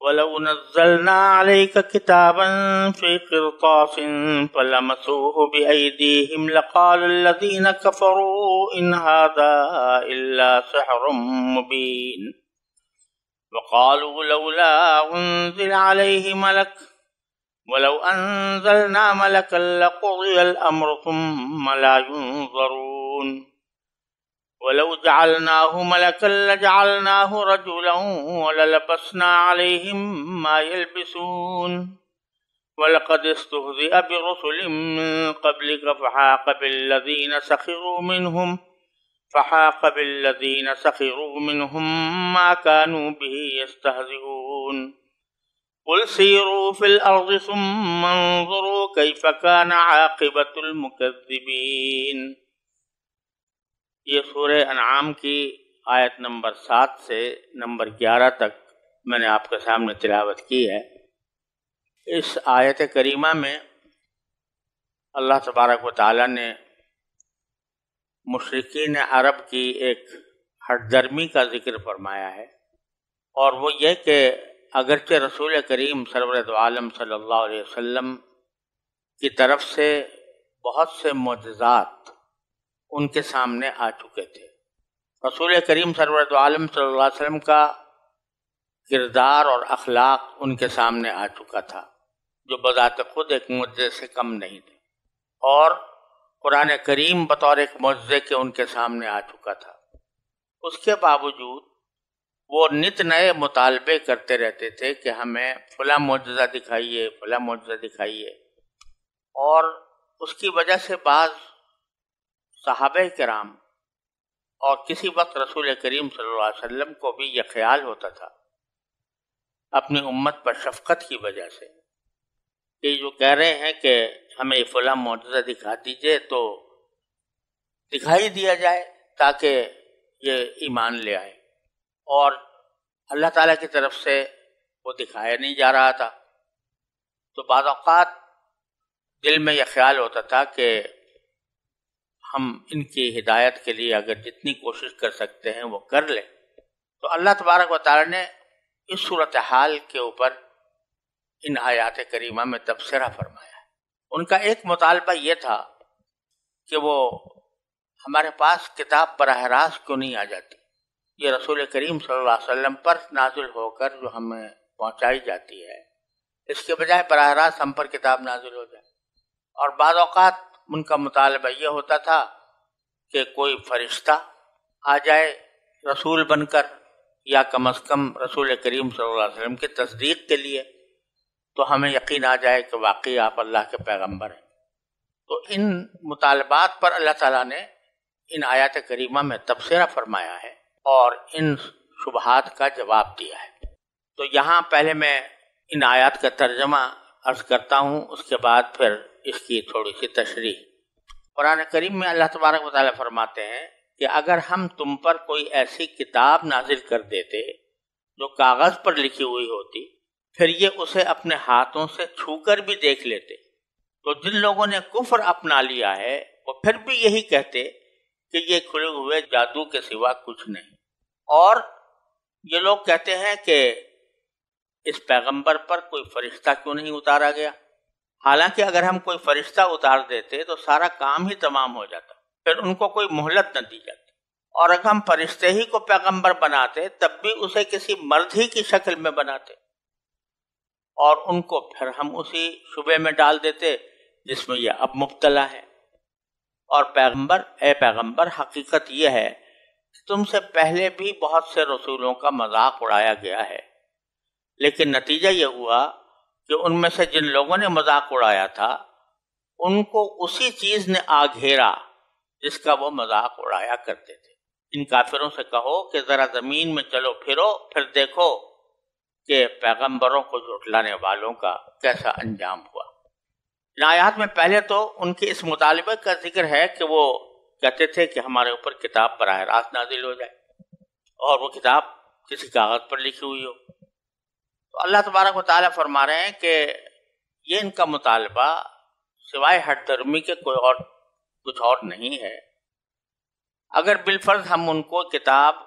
ولو نزلنا عليك كتابا في قرطاس فلمسوه بأيديهم لقال الذين كفروا إن هذا إلا سحر مبين وقالوا لولا أنزل عليه ملك ولو أنزلنا ملكا لقضي الأمر ثم لا ينظرون ولو جعلناه ملكا لجعلناه رجلا وللبسنا عليهم ما يلبسون ولقد استهزئ برسل من قبلك فحاق بالذين سخروا منهم فحاق بالذين سخروا منهم ما كانوا به يستهزئون قل سيروا في الأرض ثم انظروا كيف كان عاقبة المكذبين ये सूर्य अनाम की आयत नंबर सात से नंबर ग्यारह तक मैंने आपके सामने तिलावत की है इस आयत करीमा में अल्लाह तबारक व ताली ने मशरकिन अरब की एक हटदर्मी का जिक्र फरमाया है और वो ये कि अगरचे रसूल करीम सरवरत आलम सल्लल्लाहु की तरफ से बहुत से मोजात उनके सामने आ चुके थे रसूल करीम सरवरत आलम सल्लल्लाहु वसल्लम का किरदार और अखलाक उनके सामने आ चुका था जो बजात खुद एक मुद्दे से कम नहीं थे और कुरान करीम बतौर एक मुद्दे के उनके सामने आ चुका था उसके बावजूद वो नित नए मुतालबे करते रहते थे कि हमें फला मुजजा दिखाइए फला मुजजा दिखाइए और उसकी वजह से बाज़ साहब कराम और किसी वक्त रसूल करीम सल्लम को भी यह ख्याल होता था अपनी उम्मत पर शफकत की वजह से कि जो कह रहे हैं कि हमें फला मुआजा दिखा दीजिए तो दिखाई दिया जाए ताकि ये ईमान ले आए और अल्लाह ताला की तरफ से वो दिखाया नहीं जा रहा था तो बाद दिल में यह ख्याल होता था कि हम इनकी हिदायत के लिए अगर जितनी कोशिश कर सकते हैं वो कर लें तो अल्लाह तबारक वाल ने इस सूरत हाल के ऊपर इन आयात करीमा में तबसरा फरमाया उनका एक मुतालबा ये था कि वो हमारे पास किताब बरह रास्त क्यों नहीं आ जाती ये रसूल करीम सल्लल्लाहु अलैहि वसल्लम पर नाजिल होकर जो हमें पहुंचाई जाती है इसके बजाय बरह रास्त हम पर किताब नाजिल हो जाए और बाद उनका मुतालबा यह होता था कि कोई फरिश्ता आ जाए रसूल बनकर या कम अज़ कम रसूल करीम सल्लल्लाहु अलैहि वसल्लम की तस्दीक के लिए तो हमें यकीन आ जाए कि वाकई आप अल्लाह के पैगम्बर हैं तो इन मुतालबात पर अल्लाह ताला ने इन आयत करीमा में तबसरा फरमाया है और इन शुबहत का जवाब दिया है तो यहाँ पहले मैं इन आयत का तर्जमा अर्ज करता हूँ उसके बाद फिर इसकी थोड़ी सी तशरी कुरान करीम में अल्लाह तबारक वाली फरमाते हैं कि अगर हम तुम पर कोई ऐसी किताब नाजिल कर देते जो कागज़ पर लिखी हुई होती फिर ये उसे अपने हाथों से छूकर भी देख लेते तो जिन लोगों ने कुफर अपना लिया है वो फिर भी यही कहते कि ये खुले हुए जादू के सिवा कुछ नहीं और ये लोग कहते हैं कि इस पैगंबर पर कोई फरिश्ता क्यों नहीं उतारा गया हालांकि अगर हम कोई फरिश्ता उतार देते तो सारा काम ही तमाम हो जाता फिर उनको कोई मोहलत न दी जाती और अगर हम फरिश्ते ही को पैगंबर बनाते तब भी उसे किसी मर्द ही की शक्ल में बनाते और उनको फिर हम उसी शुबे में डाल देते जिसमें यह अब मुबतला है और पैगंबर ए पैगंबर हकीकत यह है कि तुमसे पहले भी बहुत से रसूलों का मजाक उड़ाया गया है लेकिन नतीजा यह हुआ कि उनमें से जिन लोगों ने मजाक उड़ाया था उनको उसी चीज ने आ घेरा जिसका वो मजाक उड़ाया करते थे इन काफिरों से कहो कि जरा जमीन में चलो फिरो फिर देखो कि पैगंबरों को जुटलाने वालों का कैसा अंजाम हुआ नायात में पहले तो उनके इस मुतालबे का जिक्र है कि वो कहते थे कि हमारे ऊपर किताब बरह रास्त नाजिल हो जाए और वो किताब किसी कागज पर लिखी हुई हो अल्लाह तबारक वाली फरमा रहे हैं कि ये इनका मुतालबा सिवाय हटदर्मी के कोई और कुछ और नहीं है अगर बिलफर्ज हम उनको किताब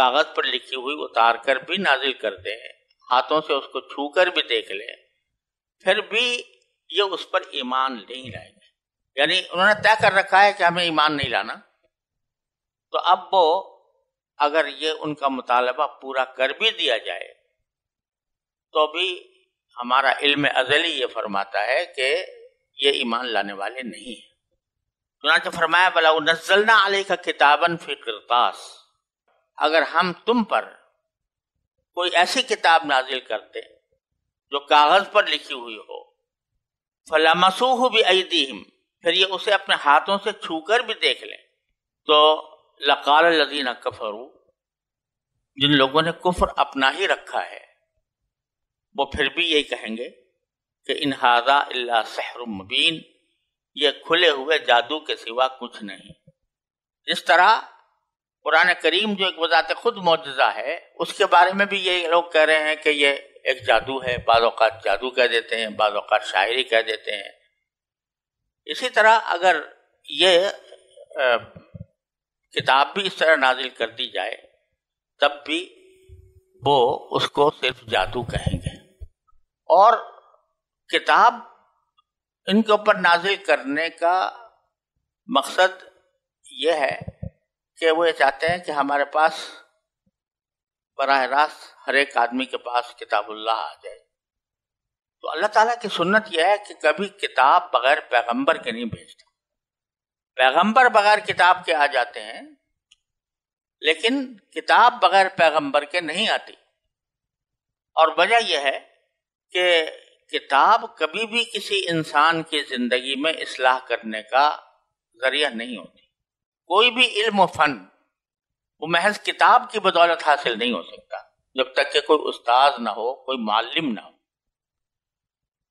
कागज पर लिखी हुई उतार कर भी नाजिल कर दें हाथों से उसको छू कर भी देख लें फिर भी ये उस पर ईमान नहीं लाएंगे यानी उन्होंने तय कर रखा है कि हमें ईमान नहीं लाना तो अब वो अगर ये उनका मुतालबा पूरा कर भी दिया जाए तो भी हमारा इल्म अजली ये फरमाता है कि ये ईमान लाने वाले नहीं है चुनाच फरमाया बला नजलना आलही का किताबन फिकरतास अगर हम तुम पर कोई ऐसी किताब नाजिल करते जो कागज पर लिखी हुई हो फलामसूह भी अदीम फिर ये उसे अपने हाथों से छूकर भी देख लें तो लकाल लदीना कफरू जिन लोगों ने कुफर अपना ही रखा है वो फिर भी यही कहेंगे कि इन हाजा अल्ला सहर मुबीन ये खुले हुए जादू के सिवा कुछ नहीं इस तरह कुरान करीम जो एक वजात खुद मुआजा है उसके बारे में भी ये लोग कह रहे हैं कि ये एक जादू है बाज़ात जादू कह देते हैं बाज़ात शायरी कह देते हैं इसी तरह अगर ये किताब भी इस तरह नाजिल कर दी जाए तब भी वो उसको सिर्फ जादू कहेंगे और किताब इनके ऊपर नाजिल करने का मकसद यह है कि वो ये चाहते हैं कि हमारे पास बरह रास्त हर एक आदमी के पास किताबुल्लाह आ जाए तो अल्लाह ताला की सुन्नत यह है कि कभी किताब बगैर पैगंबर के नहीं भेजता पैगंबर बगैर किताब के आ जाते हैं लेकिन किताब बगैर पैगंबर के नहीं आती और वजह यह है कि किताब कभी भी किसी इंसान की जिंदगी में इसलाह करने का जरिया नहीं होती कोई भी इल्म फन वो महज किताब की बदौलत हासिल नहीं हो सकता जब तक कि कोई उस्ताद ना हो कोई मालिम ना हो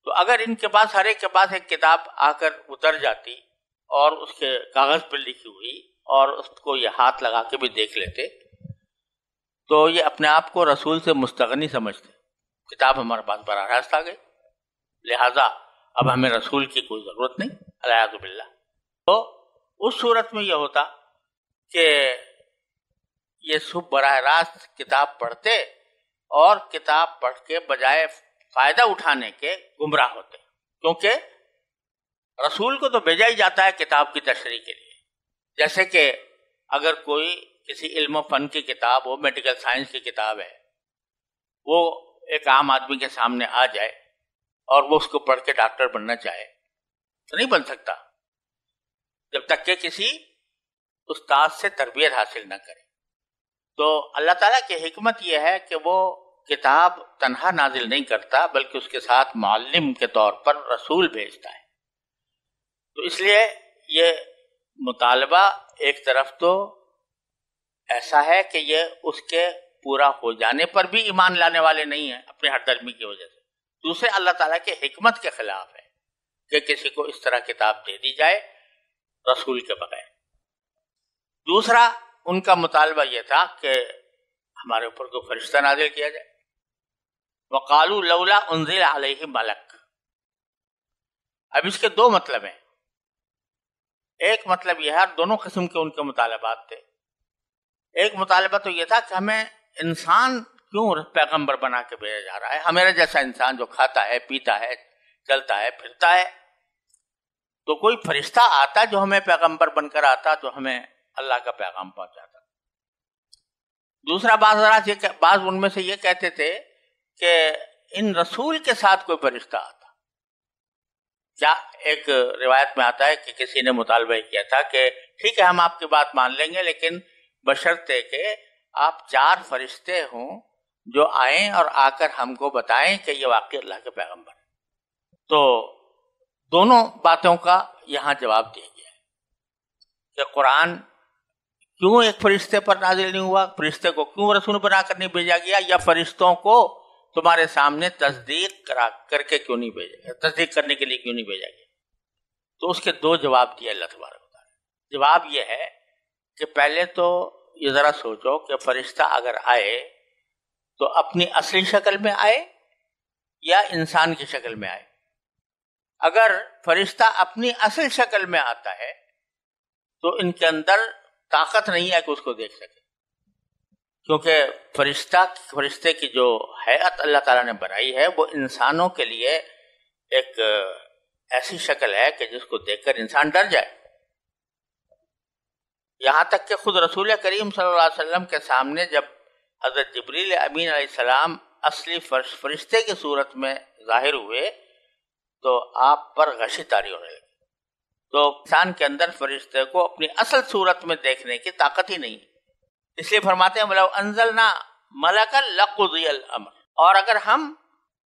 तो अगर इनके पास हर एक के पास एक किताब आकर उतर जाती और उसके कागज पर लिखी हुई और उसको ये हाथ लगा के भी देख लेते तो ये अपने आप को रसूल से मुस्तगनी समझते किताब हमारे पास बरा रास्त आ गई लिहाजा अब हमें रसूल की कोई ज़रूरत नहीं अलायाजबिल्ला तो उस सूरत में यह होता कि ये सुब बरह रास्त किताब पढ़ते और किताब पढ़ के बजाय फ़ायदा उठाने के गुमराह होते क्योंकि रसूल को तो भेजा ही जाता है किताब की तशरी के लिए जैसे कि अगर कोई किसी इल्म फन की किताब हो मेडिकल साइंस की किताब है वो एक आम आदमी के सामने आ जाए और वो उसको पढ़ के डॉक्टर बनना चाहे तो नहीं बन सकता जब तक के किसी उस्ताद से तरबियत हासिल ना करे तो अल्लाह ताला की हमत यह है कि वो किताब तनहा नाजिल नहीं करता बल्कि उसके साथ मालम के तौर पर रसूल भेजता है तो इसलिए ये मुतालबा एक तरफ तो ऐसा है कि ये उसके पूरा हो जाने पर भी ईमान लाने वाले नहीं है अपने हरदर्मी की वजह से दूसरे अल्लाह ताला के हिकमत के खिलाफ है कि किसी को इस तरह किताब दे दी जाए रसूल के बगैर दूसरा उनका मुतालबा यह था कि हमारे ऊपर कोई फरिश्ता नाजिल किया जाए वकालू लौला उनजिल आलही मलक अब इसके दो मतलब हैं एक मतलब यह है दोनों किस्म के उनके मुतालबात थे एक मुतालबा तो यह था कि हमें इंसान क्यों पैगंबर बना के भेजा जा रहा है हमेरा जैसा इंसान जो खाता है पीता है चलता है फिरता है तो कोई फरिश्ता आता जो हमें पैगंबर बनकर आता तो हमें अल्लाह का पैगाम पहुंचाता दूसरा बात जरा उनमें से ये कहते थे कि इन रसूल के साथ कोई फरिश्ता आता क्या एक रिवायत में आता है कि किसी ने मुतालबा किया था कि ठीक है हम आपकी बात मान लेंगे लेकिन बशर्ते के आप चार फरिश्ते हों जो आए और आकर हमको बताएं कि ये वाक्य अल्लाह के पैगंबर तो दोनों बातों का यहाँ जवाब दिया गया कि कुरान क्यों एक फरिश्ते पर नाजिल नहीं हुआ फरिश्ते को क्यों रसूल बनाकर नहीं भेजा गया या फरिश्तों को तुम्हारे सामने तस्दीक करा करके क्यों नहीं भेजा गया तस्दीक करने के लिए क्यों नहीं भेजा गया तो उसके दो जवाब दिए अल्लाह तबारक जवाब यह है कि पहले तो ये ज़रा सोचो कि फरिश्ता अगर आए तो अपनी असली शक्ल में आए या इंसान की शक्ल में आए अगर फरिश्ता अपनी असल शक्ल में आता है तो इनके अंदर ताकत नहीं है कि उसको देख सके क्योंकि फरिश्ता फरिश्ते की जो हैत अल्लाह ताला ने बनाई है वो इंसानों के लिए एक ऐसी शक्ल है कि जिसको देखकर इंसान डर जाए यहाँ तक कि खुद रसूल करीम सल्लल्लाहु के सामने जब हज़रत जबरील अमीन आसमाम असली फर्श फरिश्ते की सूरत में ज़ाहिर हुए तो आप पर गशी तारी होने लगी तो इंसान के अंदर फरिश्ते को अपनी असल सूरत में देखने की ताकत ही नहीं इसलिए फरमाते हैं मतलब अंजल ना मलकल लकुजियल अमर और अगर हम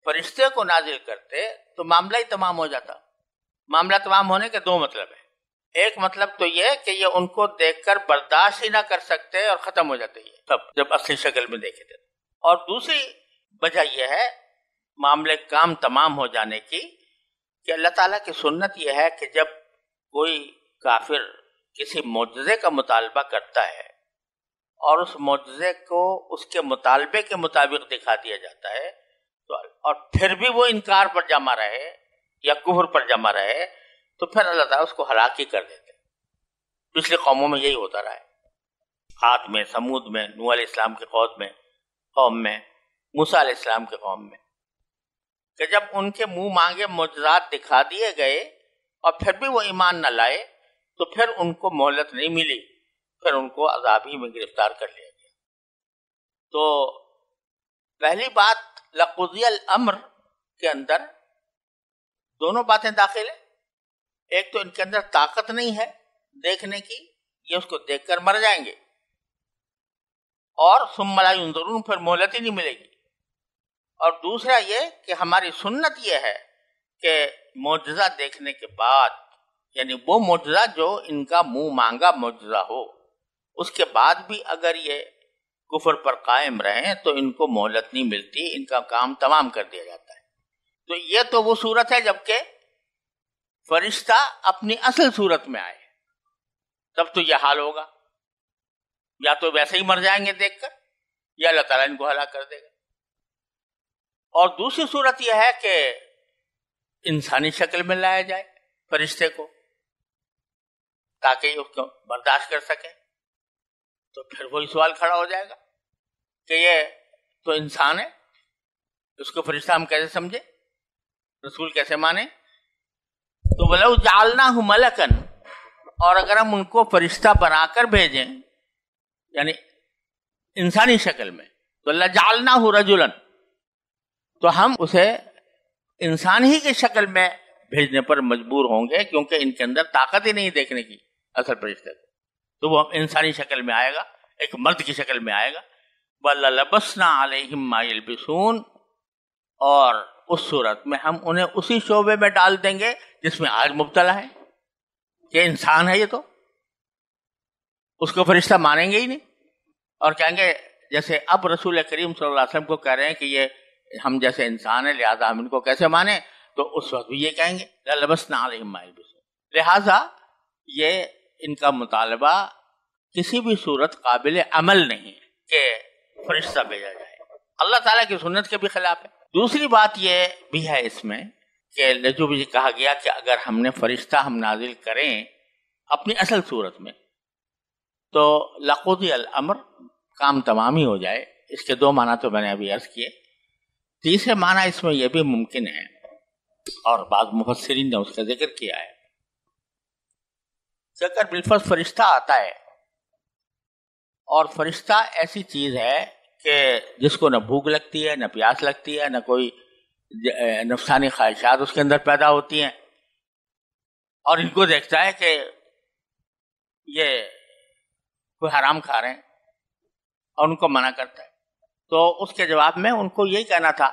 फरिश्ते को नाजिल करते तो मामला ही तमाम हो जाता मामला तमाम होने के दो मतलब है एक मतलब तो ये कि ये उनको देखकर बर्दाश्त ही ना कर सकते और खत्म हो जाते ये सब जब असली शक्ल में देखे थे और दूसरी वजह यह है मामले काम तमाम हो जाने की कि अल्लाह ताला की सुन्नत यह है कि जब कोई काफिर किसी मुजजे का मुतालबा करता है और उस मुजजे को उसके मुतालबे के मुताबिक दिखा दिया जाता है तो और फिर भी वो इनकार पर जमा रहे या कुहर पर जमा रहे तो फिर अल्लाह ताला उसको हलाक ही कर देते पिछले कौमों में यही होता रहा है आत में समूद में नू इस्लाम के कौत में कौम में मूसा इस्लाम के कौम में कि जब उनके मुंह मांगे मुजरात दिखा दिए गए और फिर भी वो ईमान न लाए तो फिर उनको मोहलत नहीं मिली फिर उनको अजाब ही में गिरफ्तार कर लिया गया तो पहली बात लकुजियल अम्र के अंदर दोनों बातें दाखिल है एक तो इनके अंदर ताकत नहीं है देखने की ये उसको देखकर मर जाएंगे और सुमलायुन जरूर फिर मोहलत ही नहीं मिलेगी और दूसरा ये कि हमारी सुन्नत ये है कि मुजजा देखने के बाद यानी वो मुजजा जो इनका मुंह मांगा मुजजा हो उसके बाद भी अगर ये कुफर पर कायम रहें तो इनको मोहलत नहीं मिलती इनका काम तमाम कर दिया जाता है तो ये तो वो सूरत है जबकि फरिश्ता अपनी असल सूरत में आए तब तो यह हाल होगा या तो वैसे ही मर जाएंगे देखकर या अल्लाह ताला इनको हला कर देगा और दूसरी सूरत यह है कि इंसानी शक्ल में लाया जाए फरिश्ते को ताकि उसको बर्दाश्त कर सके तो फिर वही सवाल खड़ा हो जाएगा कि ये तो इंसान है उसको फरिश्ता हम कैसे समझे रसूल कैसे माने तो बोले जालना हूं मलकन और अगर हम उनको फरिश्ता बनाकर भेजें यानी इंसानी शक्ल में तो अल्लाह जालना हो रजुलन तो हम उसे इंसान ही की शक्ल में भेजने पर मजबूर होंगे क्योंकि इनके अंदर ताकत ही नहीं देखने की असल फरिश्ते को तो वो हम इंसानी शक्ल में आएगा एक मर्द की शक्ल में आएगा वल्लबसना आलिम बिसून और उस सूरत में हम उन्हें उसी शोबे में डाल देंगे जिसमें आज मुबतला है ये इंसान है ये तो उसको फरिश्ता मानेंगे ही नहीं और कहेंगे जैसे अब रसूल करीम सल्लल्लाहु वसल्लम को कह रहे हैं कि ये हम जैसे इंसान है लिहाजा हम इनको कैसे माने तो उस वक्त भी ये कहेंगे लिहाजा ये इनका मुतालबा किसी भी सूरत काबिल अमल नहीं है कि फरिश्ता भेजा जाए अल्लाह ताला की सुन्नत के भी खिलाफ है दूसरी बात यह भी है इसमें कि जो भी कहा गया कि अगर हमने फरिश्ता हम नाजिल करें अपनी असल सूरत में तो लकोदी अमर काम तमाम ही हो जाए इसके दो माना तो मैंने अभी अर्ज किए तीसरे माना इसमें यह भी मुमकिन है और बाद मुफसरीन ने उसका जिक्र किया है अगर बिलफर्ज फरिश्ता आता है और फरिश्ता ऐसी चीज है कि जिसको न भूख लगती है न प्यास लगती है न कोई नफसानी ख्वाहिशात उसके अंदर पैदा होती हैं और इनको देखता है कि ये कोई हराम खा रहे हैं और उनको मना करता है तो उसके जवाब में उनको यही कहना था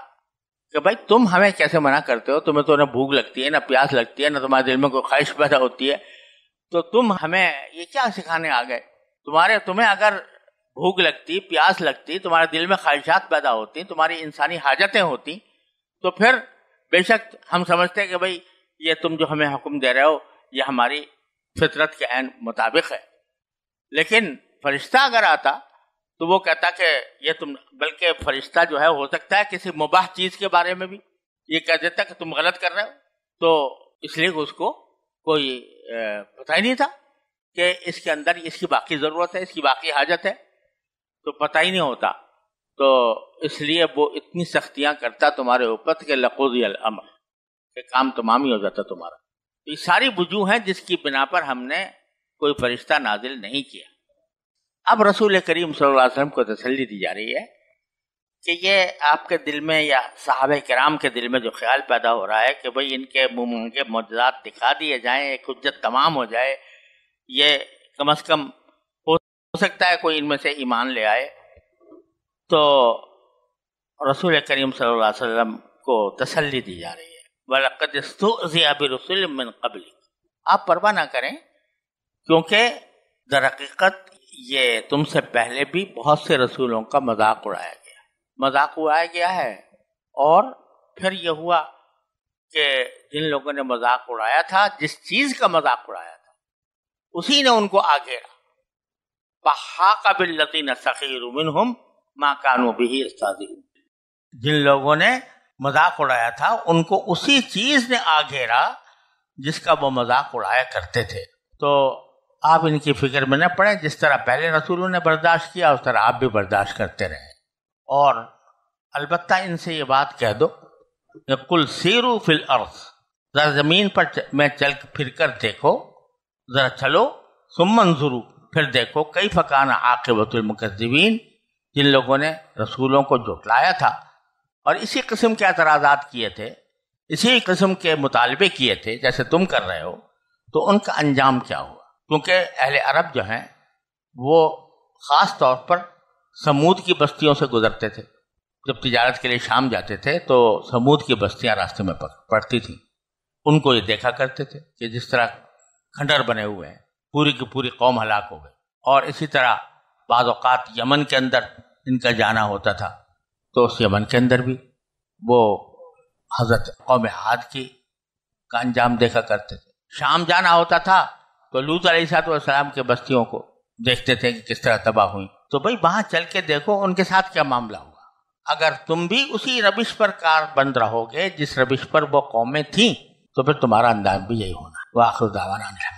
कि भाई तुम हमें कैसे मना करते हो तुम्हें तो ना भूख लगती है ना प्यास लगती है ना तुम्हारे दिल में कोई ख्वाहिश पैदा होती है तो तुम हमें ये क्या सिखाने आ गए तुम्हारे तुम्हें अगर भूख लगती प्यास लगती तुम्हारे दिल में ख्वाहिशात पैदा होती तुम्हारी इंसानी हाजतें होती तो फिर बेशक हम समझते हैं कि भाई ये तुम जो हमें हुक्म दे रहे हो ये हमारी फितरत के ऐन मुताबिक है लेकिन फरिश्ता अगर आता तो वो कहता कि ये तुम बल्कि फरिश्ता जो है हो सकता है किसी मुबाह चीज़ के बारे में भी ये कह देता कि तुम गलत कर रहे हो तो इसलिए उसको कोई पता ही नहीं था कि इसके अंदर इसकी बाकी ज़रूरत है इसकी बाकी हाजत है तो पता ही नहीं होता तो इसलिए वो इतनी सख्तियां करता तुम्हारे ऊपर के लकोजी अमर के काम तमाम ही हो जाता तुम्हारा तो ये सारी बुजू हैं जिसकी बिना पर हमने कोई फरिश्ता नाजिल नहीं किया अब रसूल करीम सल्लल्लाहु को तसली दी जा रही है कि ये आपके दिल में या साहब कराम के दिल में जो ख्याल पैदा हो रहा है कि भाई इनके मुमकिन मौजात दिखा दिए जाए एक उज्जत तमाम हो जाए ये कम अज़ कम हो सकता है कोई इनमें से ईमान ले आए तो रसूल करीम सल्लल्लाहु अलैहि वसल्लम को तसल्ली दी जा रही है वलकद रसूल मिन कबली आप परवाह ना करें क्योंकि दरकीकत ये तुमसे पहले भी बहुत से रसूलों का मजाक उड़ाया गया मजाक उड़ाया गया है और फिर यह हुआ कि जिन लोगों ने मजाक उड़ाया था जिस चीज का मजाक उड़ाया था उसी ने उनको आगेरा कानू जिन लोगों ने मजाक उड़ाया था उनको उसी चीज ने आ घेरा जिसका वो मजाक उड़ाया करते थे तो आप इनकी फिक्र में न पड़े जिस तरह पहले रसूलों ने बर्दाश्त किया उस तरह आप भी बर्दाश्त करते रहे और अलबत्ता इनसे ये बात कह दो कुल सीरू फिल अर्थ जरा जमीन पर मैं चल फिर कर देखो जरा चलो सुमन जरूर फिर देखो कई फकाना आके जिन लोगों ने रसूलों को जुटलाया था और इसी किस्म के एतराजात किए थे इसी किस्म के मुतालबे किए थे जैसे तुम कर रहे हो तो उनका अंजाम क्या हुआ क्योंकि अहल अरब जो हैं वो ख़ास तौर पर समूद की बस्तियों से गुजरते थे जब तजारत के लिए शाम जाते थे तो समूद की बस्तियां रास्ते में पड़ती थी उनको ये देखा करते थे कि जिस तरह खंडर बने हुए हैं पूरी की पूरी कौम हलाक हो गई और इसी तरह बाद यमन के अंदर इनका जाना होता था तो उस यमन के अंदर भी वो हजरत कौम हाथ की का अंजाम देखा करते थे शाम जाना होता था तो लूत सलाम के बस्तियों को देखते थे कि किस तरह तबाह हुई तो भाई वहां चल के देखो उनके साथ क्या मामला हुआ अगर तुम भी उसी रबिश पर कार बंद रहोगे जिस रबिश पर वो कौमें थी तो फिर तुम्हारा अंदाज भी यही होना वह आखिर दावाना